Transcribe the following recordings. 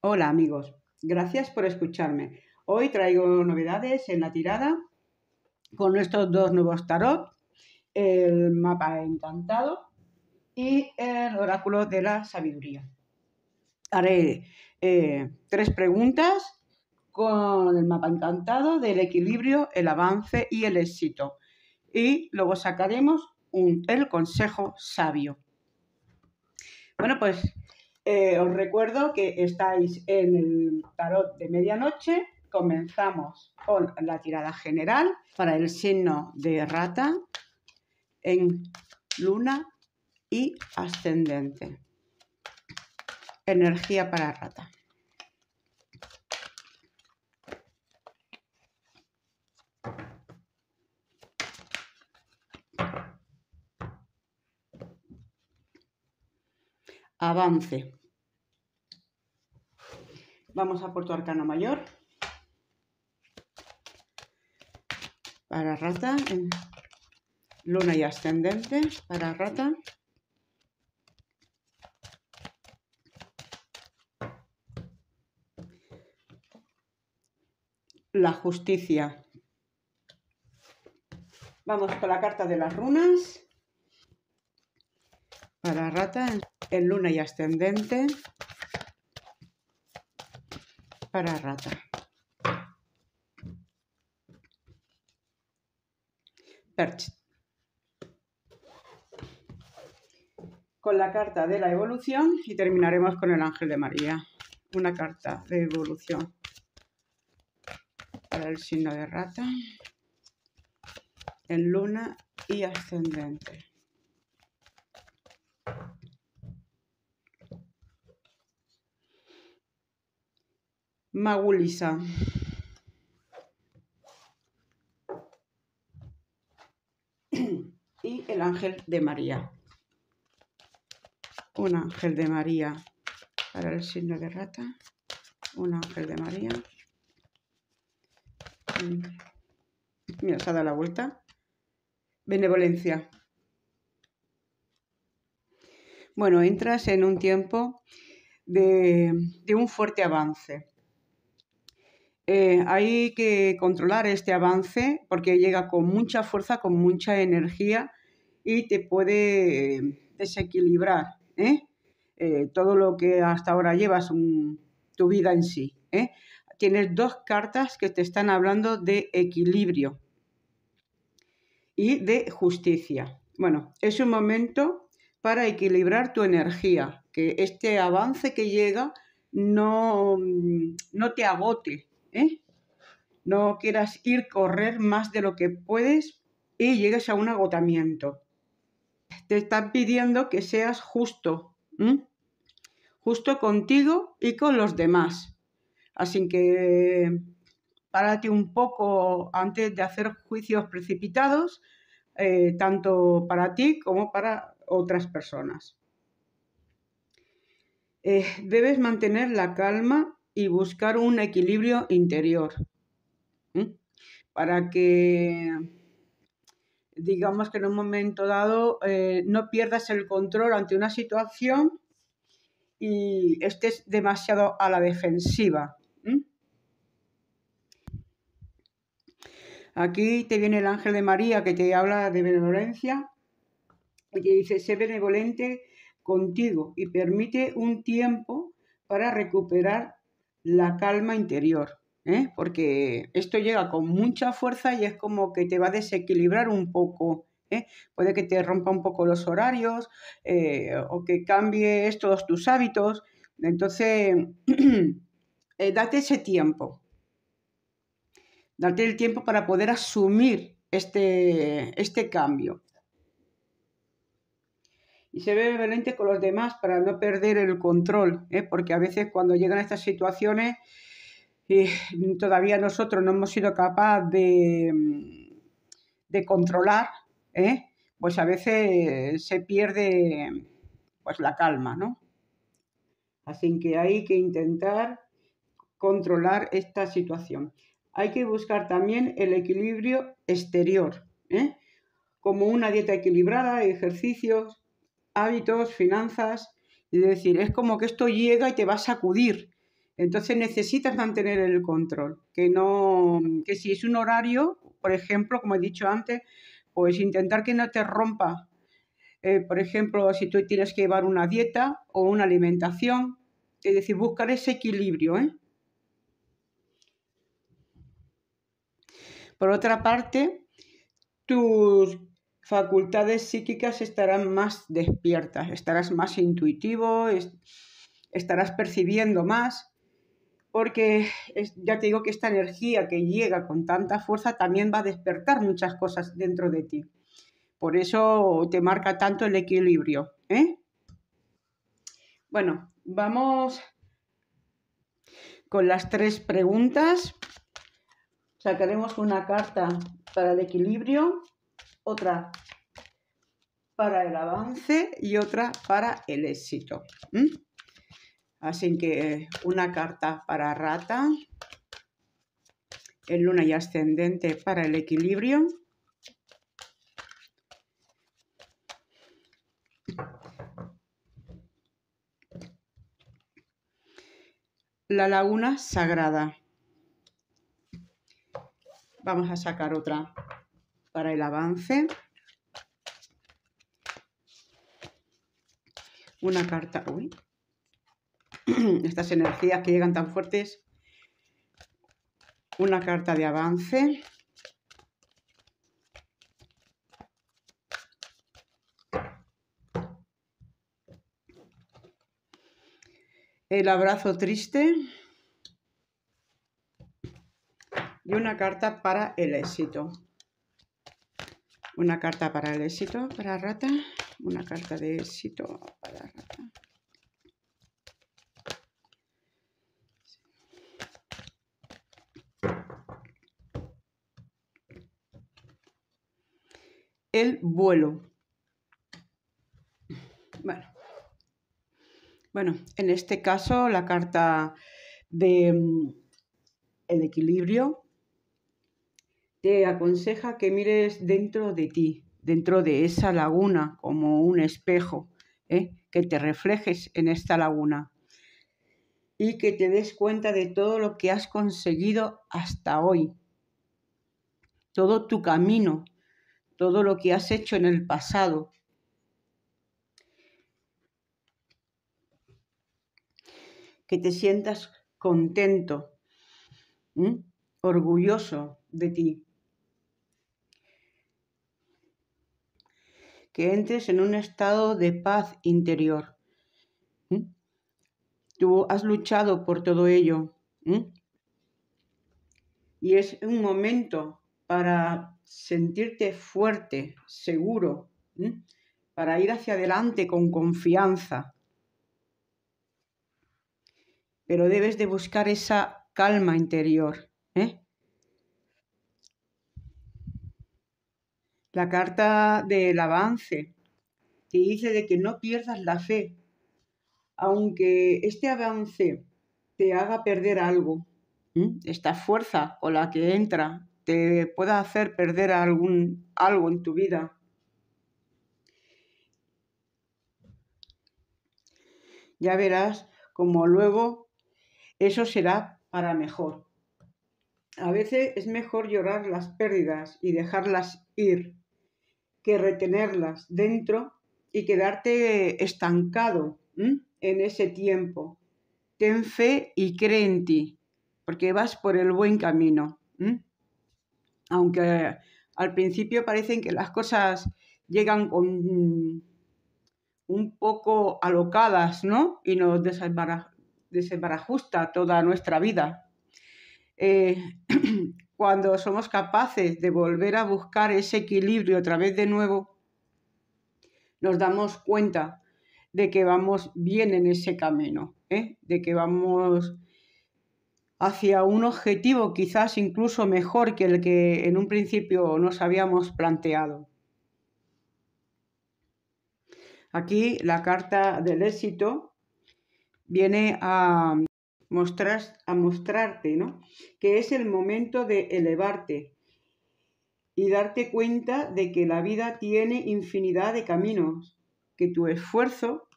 Hola amigos, gracias por escucharme. Hoy traigo novedades en la tirada con nuestros dos nuevos tarot, el mapa encantado y el oráculo de la sabiduría. Haré eh, tres preguntas con el mapa encantado del equilibrio, el avance y el éxito. Y luego sacaremos el consejo sabio. Bueno, pues eh, os recuerdo que estáis en el tarot de medianoche. Comenzamos con la tirada general para el signo de rata en luna y ascendente. Energía para rata. avance. Vamos a Puerto arcano mayor. Para rata. Luna y ascendente para rata. La justicia. Vamos con la carta de las runas. Para rata en luna y ascendente para rata. Con la carta de la evolución y terminaremos con el ángel de María. Una carta de evolución para el signo de rata, en luna y ascendente. Magulisa. Y el ángel de María. Un ángel de María para el signo de rata. Un ángel de María. Mira, se ha dado la vuelta. Benevolencia. Bueno, entras en un tiempo de, de un fuerte avance eh, hay que controlar este avance porque llega con mucha fuerza, con mucha energía y te puede eh, desequilibrar ¿eh? todo lo que hasta ahora llevas tu vida en sí. Tienes dos cartas que te están hablando de equilibrio y de justicia. Bueno, es un momento para equilibrar tu energía, que este avance que llega no, mm, no te agote, ¿eh? No quieras ir correr más de lo que puedes y llegues a un agotamiento. Te están pidiendo que seas justo, justo contigo y con los demás. Así que párate un poco antes de hacer juicios precipitados, eh, tanto para ti como para otras personas. Eh, debes mantener la calma y buscar un equilibrio interior para que, digamos que en un momento dado, eh, no pierdas el control ante una situación y estés demasiado a la defensiva. Aquí te viene el ángel de María que te habla de benevolencia y te dice, sé benevolente contigo y permite un tiempo para recuperar la calma interior, ¿eh? porque esto llega con mucha fuerza y es como que te va a desequilibrar un poco. ¿eh? Puede que te rompa un poco los horarios eh, o que cambies todos tus hábitos. Entonces, date ese tiempo. Date el tiempo para poder asumir este, este cambio y se ve benevolente con los demás para no perder el control, ¿eh? porque a veces cuando llegan estas situaciones y eh, todavía nosotros no hemos sido capaces de, mm, de, controlar, ¿eh? pues a veces se pierde pues la calma, ¿no? Así que hay que intentar controlar esta situación. Hay que buscar también el equilibrio exterior, ¿eh? como una dieta equilibrada, ejercicios, hábitos, finanzas, y decir, es como que esto llega y te va a sacudir. Entonces necesitas mantener el control, que no, que si es un horario, por ejemplo, como he dicho antes, pues intentar que no te rompa. Eh, por ejemplo, si tú tienes que llevar una dieta o una alimentación, es decir, buscar ese equilibrio. ¿eh? Por otra parte, tus facultades psíquicas estarán más despiertas, estarás más intuitivo, estarás percibiendo más, porque ya te digo que esta energía que llega con tanta fuerza también va a despertar muchas cosas dentro de ti. Por eso te marca tanto el equilibrio. ¿eh? Bueno, vamos con las tres preguntas. Sacaremos una carta para el equilibrio otra para el avance y otra para el éxito. Así que eh, una carta para rata, el luna y ascendente para el equilibrio. La laguna sagrada. Vamos a sacar otra para el avance. Una carta... Uy. Estas energías que llegan tan fuertes. Una carta de avance. El abrazo triste y una carta para el éxito. Una carta para el éxito, para rata. Una carta de éxito para rata. El vuelo. Bueno. bueno, en este caso la carta de mm, el equilibrio te aconseja que mires dentro de ti, dentro de esa laguna, como un espejo, ¿eh? que te reflejes en esta laguna y que te des cuenta de todo lo que has conseguido hasta hoy, todo tu camino, todo lo que has hecho en el pasado. Que te sientas contento, orgulloso de ti. que entres en un estado de paz interior. Tú has luchado por todo ello. Y es un momento para sentirte fuerte, seguro, para ir hacia adelante con confianza. Pero debes de buscar esa calma interior. ¿eh? la carta del avance, te dice de que no pierdas la fe, aunque este avance te haga perder algo, esta fuerza o la que entra te pueda hacer perder algún, algo en tu vida. Ya verás como luego eso será para mejor. A veces es mejor llorar las pérdidas y dejarlas ir que retenerlas dentro y quedarte estancado en ese tiempo. Ten fe y cree en ti, porque vas por el buen camino. Aunque eh, al principio parecen que las cosas llegan con un poco alocadas, ¿no? Y nos desembarajusta toda nuestra vida. Eh, cuando somos capaces de volver a buscar ese equilibrio otra vez de nuevo, nos damos cuenta de que vamos bien en ese camino, ¿eh? de que vamos hacia un objetivo quizás incluso mejor que el que en un principio nos habíamos planteado. Aquí la carta del éxito viene a a mostrarte, ¿no? Que es el momento de elevarte y darte cuenta de que la vida tiene infinidad de caminos, que tu esfuerzo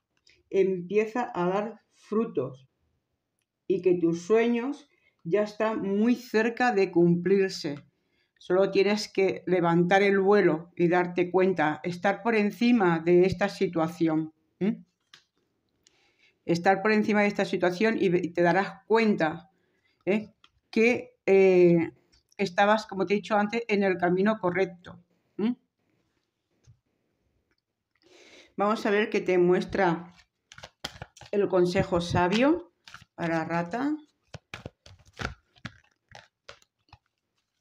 empieza a dar frutos y que tus sueños ya están muy cerca de cumplirse. Solo tienes que levantar el vuelo y darte cuenta, estar por encima de esta situación estar por encima de esta situación y te darás cuenta ¿eh? que eh, estabas, como te he dicho antes, en el camino correcto. Vamos a ver qué te muestra el consejo sabio para rata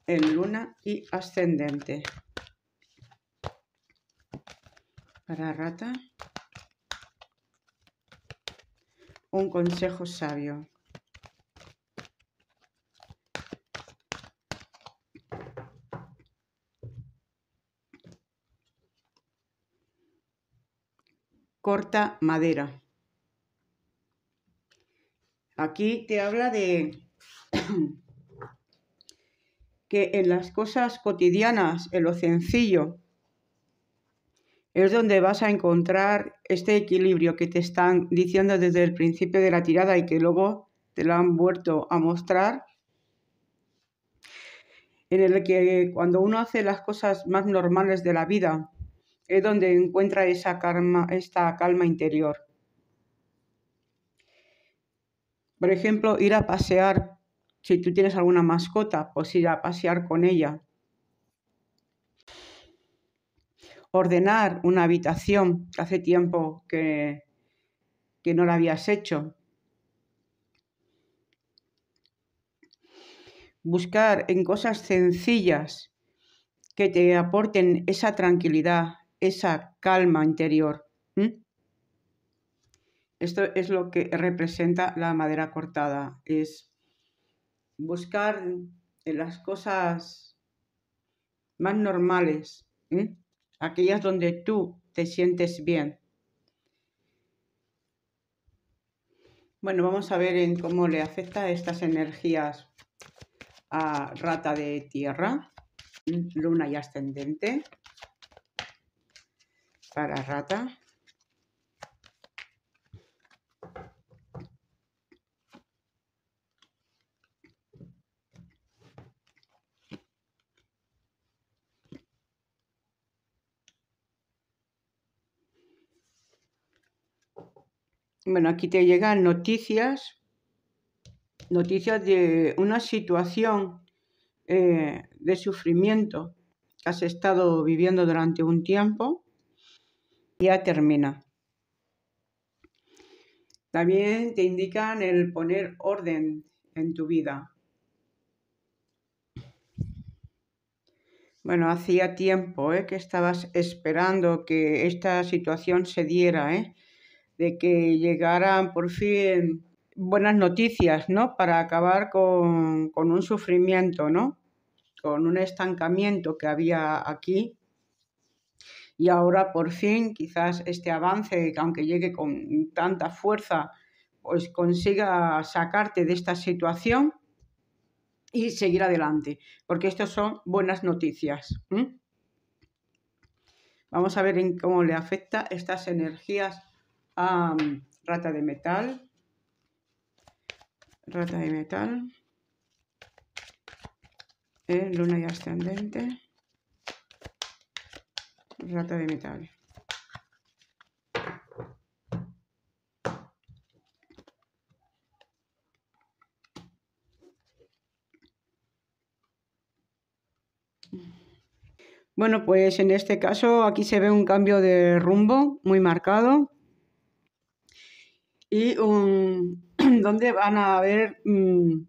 en luna y ascendente. Para rata un consejo sabio. Corta madera. Aquí te habla de que en las cosas cotidianas, en lo sencillo, es donde vas a encontrar este equilibrio que te están diciendo desde el principio de la tirada y que luego te lo han vuelto a mostrar, en el que cuando uno hace las cosas más normales de la vida, es donde encuentra esa calma, esta calma interior. Por ejemplo, ir a pasear, si tú tienes alguna mascota, pues ir a pasear con ella ordenar una habitación, hace tiempo que, no la habías hecho. Buscar en cosas sencillas que te aporten esa tranquilidad, esa calma interior. Esto es lo que representa la madera cortada, es buscar en las cosas más normales aquellas donde tú te sientes bien. Bueno, vamos a ver en cómo le afecta estas energías a rata de tierra, luna y ascendente para rata. Bueno, aquí te llegan noticias, noticias de una situación eh, de sufrimiento que has estado viviendo durante un tiempo. Ya termina. También te indican el poner orden en tu vida. Bueno, hacía tiempo eh, que estabas esperando que esta situación se diera, ¿eh? de que llegaran por fin buenas noticias, ¿no? Para acabar con, un sufrimiento, ¿no? Con un estancamiento que había aquí. Y ahora por fin quizás este avance, aunque llegue con tanta fuerza, pues consiga sacarte de esta situación y seguir adelante, porque estas son buenas noticias. Vamos a ver cómo le afecta estas energías rata de metal. Rata de metal. Eh, luna y ascendente. Rata de metal. Bueno, pues en este caso aquí se ve un cambio de rumbo muy marcado y un, donde van a haber mm,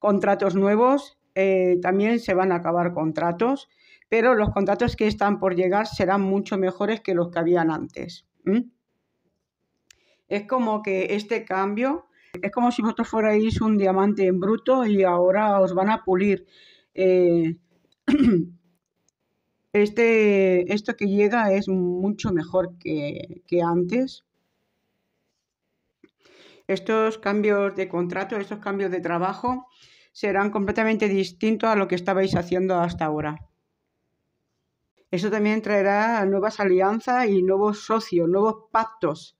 contratos nuevos, eh, también se van a acabar contratos, pero los contratos que están por llegar serán mucho mejores que los que habían antes. Es como que este cambio es como si vosotros fuerais un diamante en bruto y ahora os van a pulir. Eh, este, esto que llega es mucho mejor que, que antes estos cambios de contrato, estos cambios de trabajo serán completamente distintos a lo que estabais haciendo hasta ahora. Eso también traerá nuevas alianzas y nuevos socios, nuevos pactos.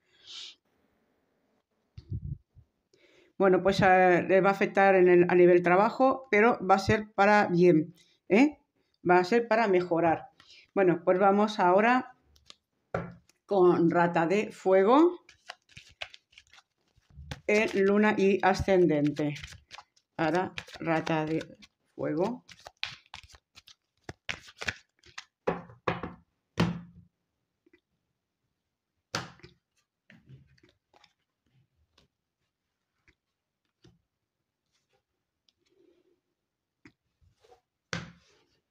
Bueno, pues eh, les va a afectar a nivel trabajo, pero va a ser para bien, ¿eh? va a ser para mejorar. Bueno, pues vamos ahora con Rata de Fuego luna y ascendente. Ahora, rata de fuego.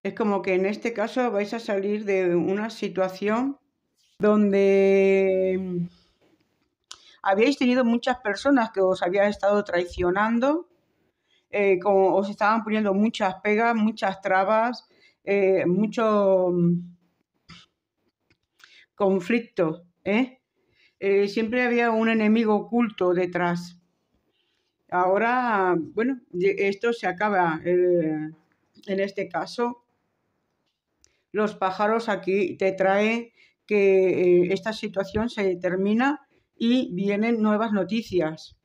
Es como que en este caso vais a salir de una situación donde habíais tenido muchas personas que os habían estado traicionando, eh, os estaban poniendo muchas pegas, muchas trabas, eh, mucho mm, conflicto. ¿eh? siempre había un enemigo oculto detrás. Ahora, bueno, esto se acaba. en este caso, los pájaros aquí te trae que esta situación se termina y mm. vienen nuevas noticias.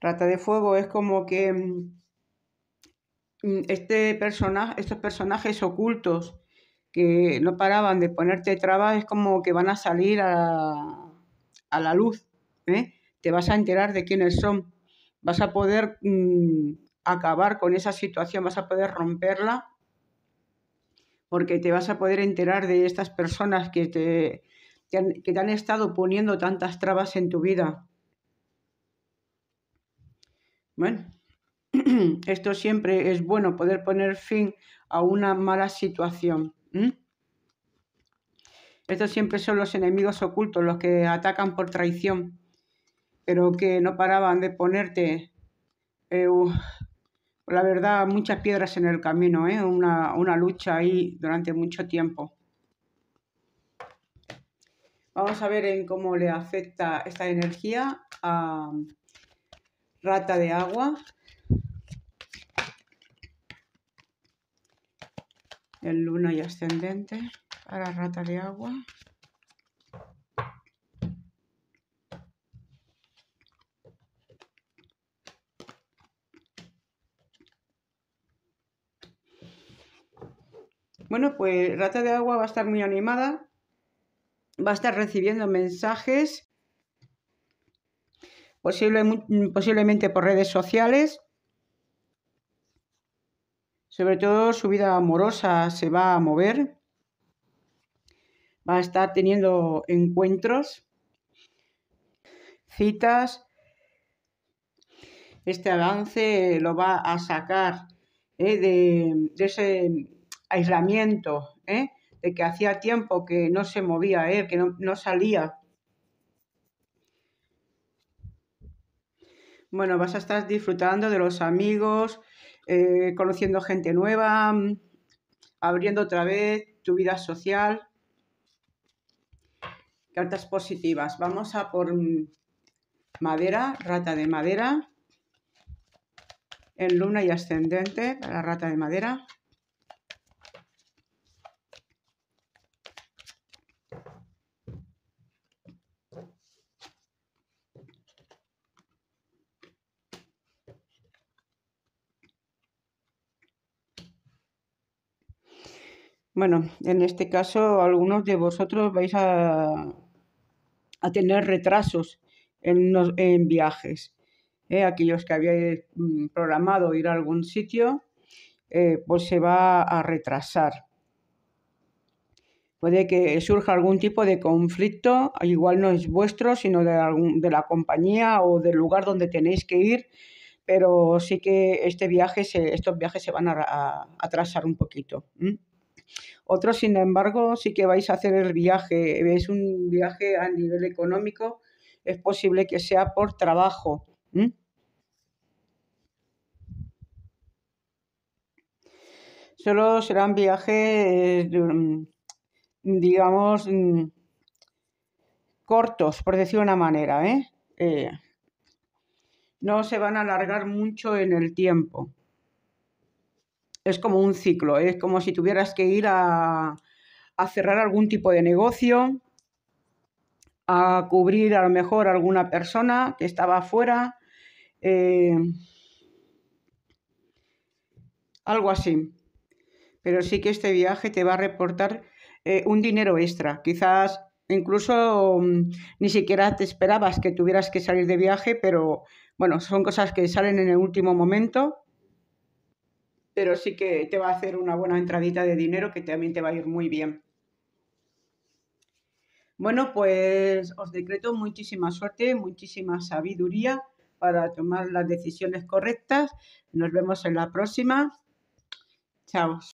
Rata de Fuego es como que mm, este personaje, estos personajes ocultos que no paraban de ponerte trabas es como que van a salir a, la, luz. ¿eh? Te vas a enterar de quiénes son. Vas a poder mm, acabar con esa situación, vas a poder romperla porque te vas a poder enterar de estas personas que te, han, han estado poniendo tantas trabas en tu vida. Bueno, esto siempre es bueno, poder poner fin a una mala situación. Estos siempre son los enemigos ocultos, los que atacan por traición, pero que no paraban de ponerte eh, la verdad, muchas piedras en el camino, ¿eh? una, lucha ahí durante mucho tiempo. Vamos a ver en cómo le afecta esta energía a rata de agua. El luna y ascendente la rata de agua. Bueno, pues Rata de Agua va a estar muy animada, va a estar recibiendo mensajes, posiblemente por redes sociales, sobre todo su vida amorosa se va a mover, va a estar teniendo encuentros, citas, este avance lo va a sacar eh, de ese aislamiento, ¿eh? de que hacía tiempo que no se movía él, que no, salía. Bueno, vas a estar disfrutando de los amigos, eh, conociendo gente nueva, abriendo otra vez tu vida social. Cartas positivas. Vamos a por madera, rata de madera. En luna y ascendente, la rata de madera. Bueno, en este caso algunos de vosotros vais a, tener retrasos en, viajes. Eh, aquellos que habíais mm, programado ir a algún sitio, eh, pues se va a retrasar. Puede que surja algún tipo de conflicto, igual no es vuestro, sino de, la compañía o del lugar donde tenéis que ir, pero sí que este viaje estos viajes se van a, atrasar un poquito. Otros, sin embargo, sí que vais a hacer el viaje. Es un viaje a nivel económico. Es posible que sea por trabajo. Solo serán viajes, mm, digamos, mm, cortos, por decir una manera. ¿eh? eh, no se van a alargar mucho en el tiempo es como un ciclo, es como si tuvieras que ir a, cerrar algún tipo de negocio, a cubrir a lo mejor alguna persona que estaba afuera, eh, algo así. Pero sí que este viaje te va a reportar eh, un dinero extra, quizás incluso mm, ni siquiera te esperabas que tuvieras que salir de viaje, pero bueno, son cosas que salen en el último momento pero sí que te va a hacer una buena entradita de dinero que también te va a ir muy bien. Bueno, pues os decreto muchísima suerte, muchísima sabiduría para tomar las decisiones correctas. Nos vemos en la próxima. Chao.